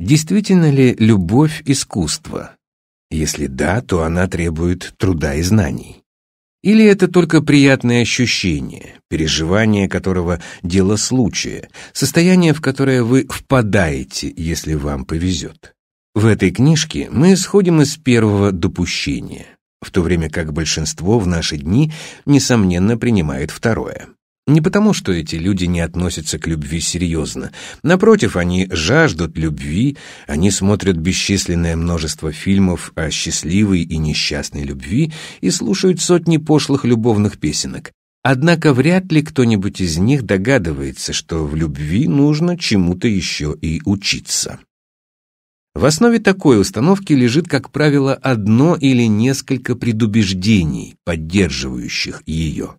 Действительно ли любовь искусство? Если да, то она требует труда и знаний. Или это только приятное ощущение, переживание которого – дело случая, состояние, в которое вы впадаете, если вам повезет? В этой книжке мы исходим из первого допущения, в то время как большинство в наши дни, несомненно, принимает второе. Не потому, что эти люди не относятся к любви серьезно. Напротив, они жаждут любви, они смотрят бесчисленное множество фильмов о счастливой и несчастной любви и слушают сотни пошлых любовных песенок. Однако вряд ли кто-нибудь из них догадывается, что в любви нужно чему-то еще и учиться. В основе такой установки лежит, как правило, одно или несколько предубеждений, поддерживающих ее.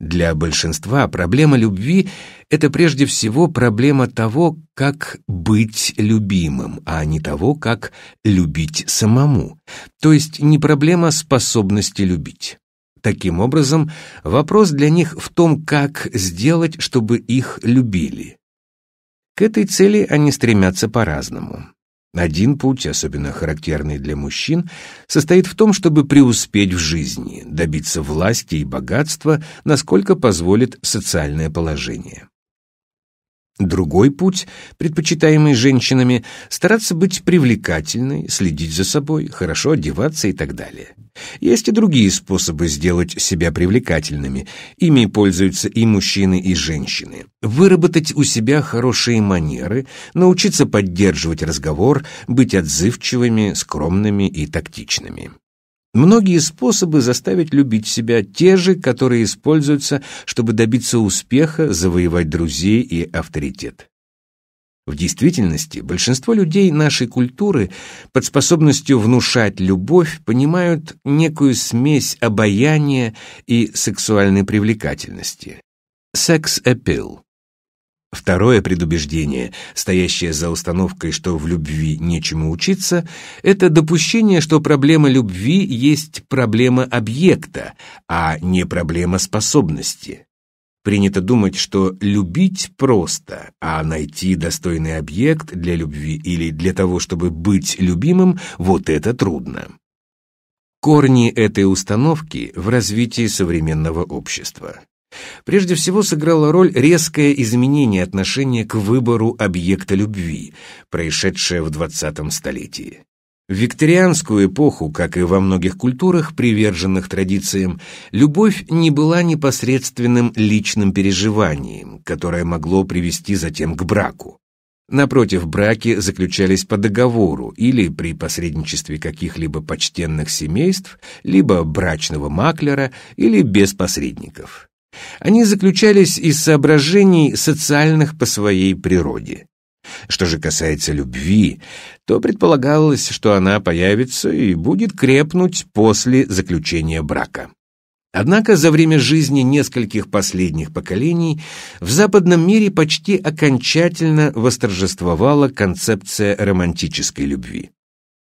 Для большинства проблема любви — это прежде всего проблема того, как быть любимым, а не того, как любить самому, то есть не проблема способности любить. Таким образом, вопрос для них в том, как сделать, чтобы их любили. К этой цели они стремятся по-разному. Один путь, особенно характерный для мужчин, состоит в том, чтобы преуспеть в жизни, добиться власти и богатства, насколько позволит социальное положение. Другой путь, предпочитаемый женщинами, стараться быть привлекательной, следить за собой, хорошо одеваться и так далее. Есть и другие способы сделать себя привлекательными. Ими пользуются и мужчины, и женщины. Выработать у себя хорошие манеры, научиться поддерживать разговор, быть отзывчивыми, скромными и тактичными. Многие способы заставить любить себя те же, которые используются, чтобы добиться успеха, завоевать друзей и авторитет. В действительности большинство людей нашей культуры под способностью внушать любовь понимают некую смесь обаяния и сексуальной привлекательности. Секс-аппил. Второе предубеждение, стоящее за установкой, что в любви нечему учиться, это допущение, что проблема любви есть проблема объекта, а не проблема способности. Принято думать, что любить просто, а найти достойный объект для любви или для того, чтобы быть любимым, вот это трудно. Корни этой установки в развитии современного общества. Прежде всего сыграло роль резкое изменение отношения к выбору объекта любви, происшедшее в 20 столетии. В викторианскую эпоху, как и во многих культурах, приверженных традициям, любовь не была непосредственным личным переживанием, которое могло привести затем к браку. Напротив, браки заключались по договору или при посредничестве каких-либо почтенных семейств, либо брачного маклера или без посредников. Они заключались из соображений социальных по своей природе. Что же касается любви, то предполагалось, что она появится и будет крепнуть после заключения брака. Однако за время жизни нескольких последних поколений в западном мире почти окончательно восторжествовала концепция романтической любви.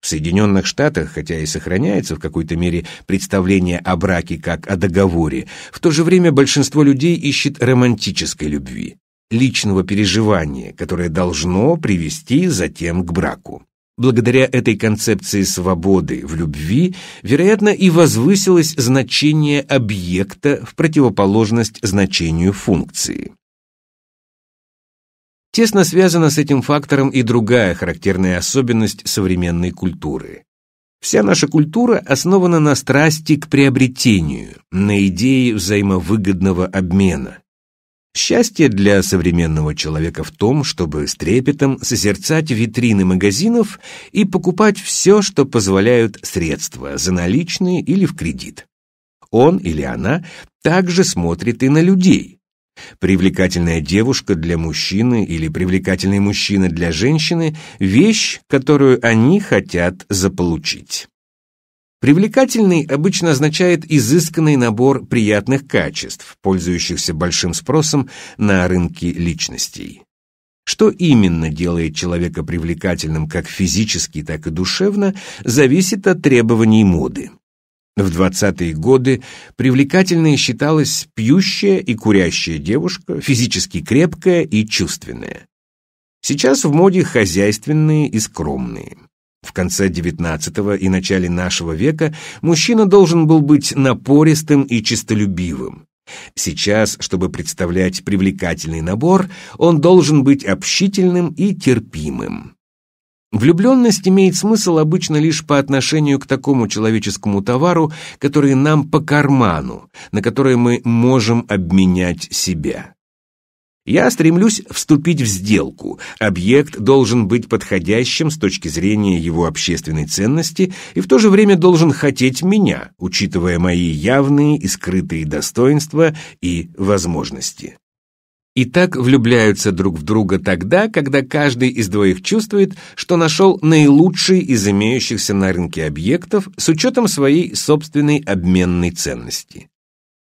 В Соединенных Штатах, хотя и сохраняется в какой-то мере представление о браке как о договоре, в то же время большинство людей ищет романтической любви, личного переживания, которое должно привести затем к браку. Благодаря этой концепции свободы в любви, вероятно, и возвысилось значение объекта в противоположность значению функции. Тесно связана с этим фактором и другая характерная особенность современной культуры. Вся наша культура основана на страсти к приобретению, на идее взаимовыгодного обмена. Счастье для современного человека в том, чтобы с трепетом созерцать витрины магазинов и покупать все, что позволяют средства, за наличные или в кредит. Он или она также смотрит и на людей. Привлекательная девушка для мужчины или привлекательный мужчина для женщины – вещь, которую они хотят заполучить. Привлекательный обычно означает изысканный набор приятных качеств, пользующихся большим спросом на рынке личностей. Что именно делает человека привлекательным как физически, так и душевно, зависит от требований моды. В 20-е годы привлекательной считалась пьющая и курящая девушка, физически крепкая и чувственная. Сейчас в моде хозяйственные и скромные. В конце XIX и начале нашего века мужчина должен был быть напористым и честолюбивым. Сейчас, чтобы представлять привлекательный набор, он должен быть общительным и терпимым. Влюбленность имеет смысл обычно лишь по отношению к такому человеческому товару, который нам по карману, на который мы можем обменять себя. Я стремлюсь вступить в сделку. Объект должен быть подходящим с точки зрения его общественной ценности и в то же время должен хотеть меня, учитывая мои явные и скрытые достоинства и возможности. И так влюбляются друг в друга тогда, когда каждый из двоих чувствует, что нашел наилучший из имеющихся на рынке объектов с учетом своей собственной обменной ценности.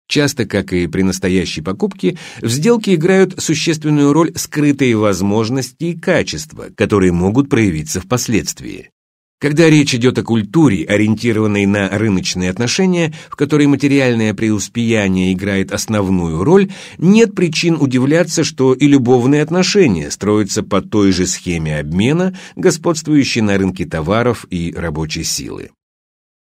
Часто, как и при настоящей покупке, в сделке играют существенную роль скрытые возможности и качества, которые могут проявиться впоследствии. Когда речь идет о культуре, ориентированной на рыночные отношения, в которой материальное преуспеяние играет основную роль, нет причин удивляться, что и любовные отношения строятся по той же схеме обмена, господствующей на рынке товаров и рабочей силы.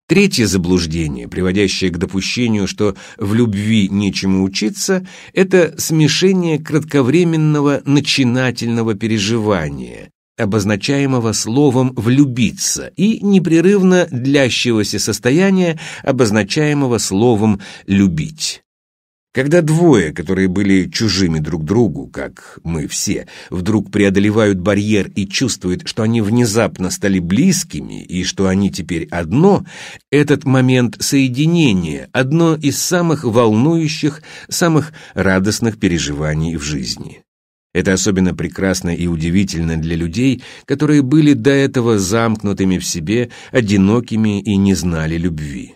Третье заблуждение, приводящее к допущению, что в любви нечему учиться, это смешение кратковременного начинательного переживания, обозначаемого словом «влюбиться», и непрерывно длящегося состояния, обозначаемого словом «любить». Когда двое, которые были чужими друг другу, как мы все, вдруг преодолевают барьер и чувствуют, что они внезапно стали близкими и что они теперь одно, этот момент соединения – одно из самых волнующих, самых радостных переживаний в жизни. Это особенно прекрасно и удивительно для людей, которые были до этого замкнутыми в себе, одинокими и не знали любви.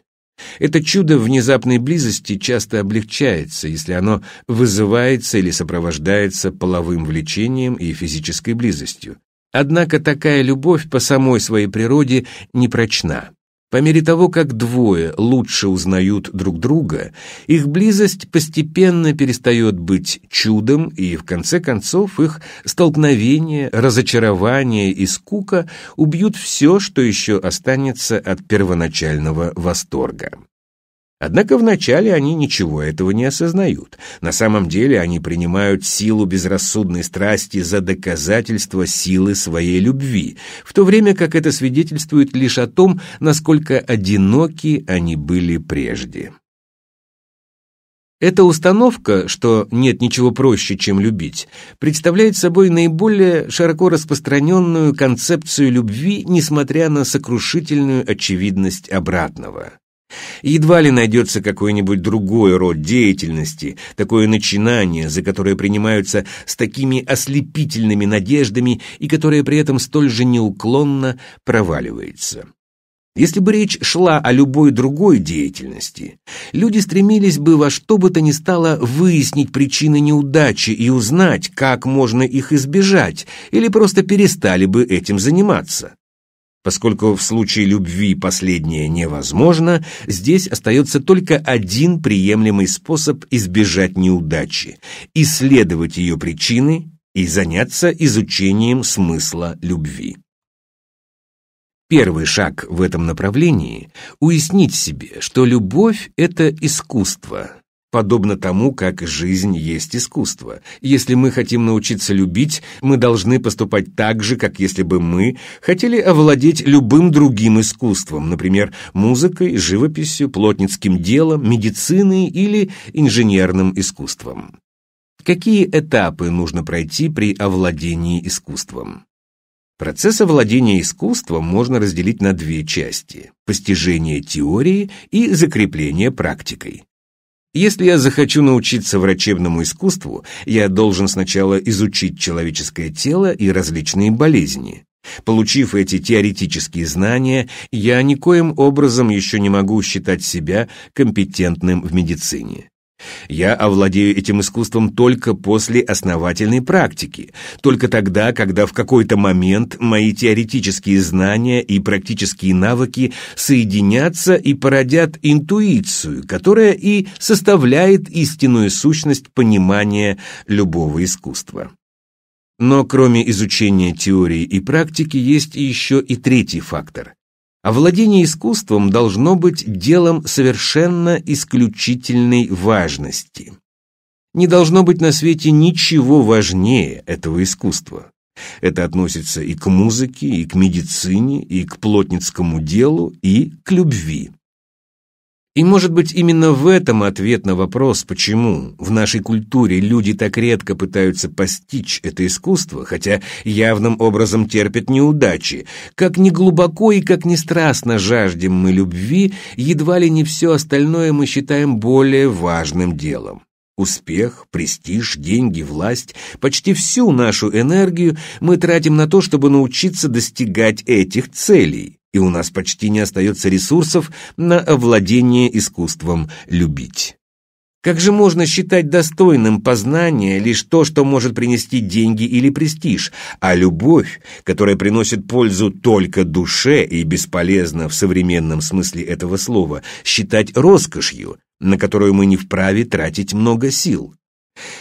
Это чудо внезапной близости часто облегчается, если оно вызывается или сопровождается половым влечением и физической близостью. Однако такая любовь по самой своей природе непрочна. По мере того, как двое лучше узнают друг друга, их близость постепенно перестает быть чудом, и в конце концов их столкновение, разочарование и скука убьют все, что еще останется от первоначального восторга. Однако вначале они ничего этого не осознают. На самом деле они принимают силу безрассудной страсти за доказательство силы своей любви, в то время как это свидетельствует лишь о том, насколько одиноки они были прежде. Эта установка, что нет ничего проще, чем любить, представляет собой наиболее широко распространенную концепцию любви, несмотря на сокрушительную очевидность обратного. Едва ли найдется какой-нибудь другой род деятельности, такое начинание, за которое принимаются с такими ослепительными надеждами и которое при этом столь же неуклонно проваливается. Если бы речь шла о любой другой деятельности, люди стремились бы во что бы то ни стало выяснить причины неудачи и узнать, как можно их избежать, или просто перестали бы этим заниматься. Поскольку в случае любви последнее невозможно, здесь остается только один приемлемый способ избежать неудачи – исследовать ее причины и заняться изучением смысла любви. Первый шаг в этом направлении – уяснить себе, что любовь – это искусство, Подобно тому, как жизнь есть искусство. Если мы хотим научиться любить, мы должны поступать так же, как если бы мы хотели овладеть любым другим искусством, например, музыкой, живописью, плотницким делом, медициной или инженерным искусством. Какие этапы нужно пройти при овладении искусством? Процесс овладения искусством можно разделить на две части – постижение теории и закрепление практикой. Если я захочу научиться врачебному искусству, я должен сначала изучить человеческое тело и различные болезни. Получив эти теоретические знания, я никоим образом еще не могу считать себя компетентным в медицине. Я овладею этим искусством только после основательной практики, только тогда, когда в какой-то момент мои теоретические знания и практические навыки соединятся и породят интуицию, которая и составляет истинную сущность понимания любого искусства. Но кроме изучения теории и практики есть еще и третий фактор а владение искусством должно быть делом совершенно исключительной важности. Не должно быть на свете ничего важнее этого искусства. Это относится и к музыке, и к медицине, и к плотницкому делу, и к любви. И, может быть, именно в этом ответ на вопрос, почему в нашей культуре люди так редко пытаются постичь это искусство, хотя явным образом терпят неудачи, как ни глубоко и как ни страстно жаждем мы любви, едва ли не все остальное мы считаем более важным делом. Успех, престиж, деньги, власть – почти всю нашу энергию мы тратим на то, чтобы научиться достигать этих целей и у нас почти не остается ресурсов на овладение искусством любить. Как же можно считать достойным познания лишь то, что может принести деньги или престиж, а любовь, которая приносит пользу только душе и бесполезна в современном смысле этого слова, считать роскошью, на которую мы не вправе тратить много сил?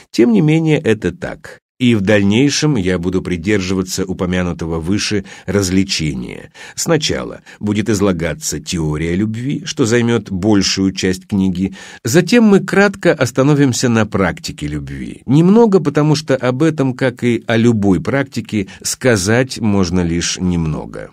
Тем не менее, это так. И в дальнейшем я буду придерживаться упомянутого выше развлечения. Сначала будет излагаться теория любви, что займет большую часть книги. Затем мы кратко остановимся на практике любви. Немного, потому что об этом, как и о любой практике, сказать можно лишь немного.